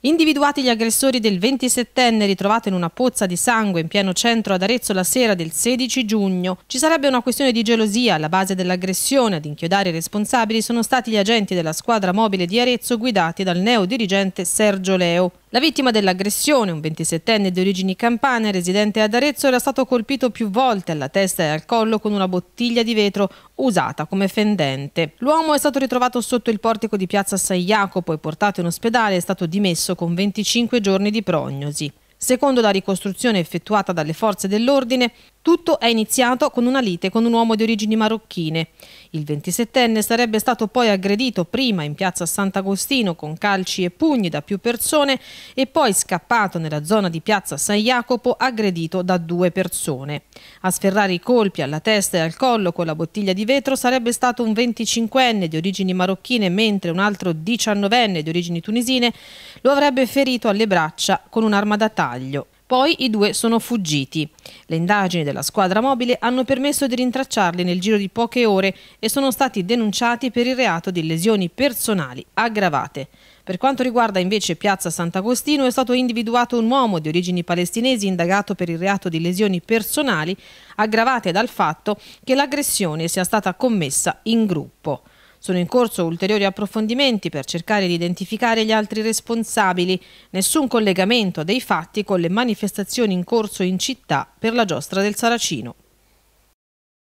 Individuati gli aggressori del 27enne ritrovato in una pozza di sangue in pieno centro ad Arezzo la sera del 16 giugno, ci sarebbe una questione di gelosia alla base dell'aggressione. Ad inchiodare i responsabili sono stati gli agenti della squadra mobile di Arezzo guidati dal neodirigente Sergio Leo. La vittima dell'aggressione, un 27enne di origini campane residente ad Arezzo, era stato colpito più volte alla testa e al collo con una bottiglia di vetro usata come fendente. L'uomo è stato ritrovato sotto il portico di piazza San Jacopo e portato in ospedale è stato dimesso con 25 giorni di prognosi. Secondo la ricostruzione effettuata dalle forze dell'ordine, tutto è iniziato con una lite con un uomo di origini marocchine. Il 27enne sarebbe stato poi aggredito prima in piazza Sant'Agostino con calci e pugni da più persone e poi scappato nella zona di piazza San Jacopo aggredito da due persone. A sferrare i colpi alla testa e al collo con la bottiglia di vetro sarebbe stato un 25enne di origini marocchine mentre un altro 19enne di origini tunisine lo avrebbe ferito alle braccia con un'arma da tavola bersaglio. Poi i due sono fuggiti. Le indagini della squadra mobile hanno permesso di rintracciarli nel giro di poche ore e sono stati denunciati per il reato di lesioni personali aggravate. Per quanto riguarda invece Piazza Sant'Agostino è stato individuato un uomo di origini palestinesi indagato per il reato di lesioni personali aggravate dal fatto che l'aggressione sia stata commessa in gruppo. Sono in corso ulteriori approfondimenti per cercare di identificare gli altri responsabili. Nessun collegamento dei fatti con le manifestazioni in corso in città per la giostra del Saracino.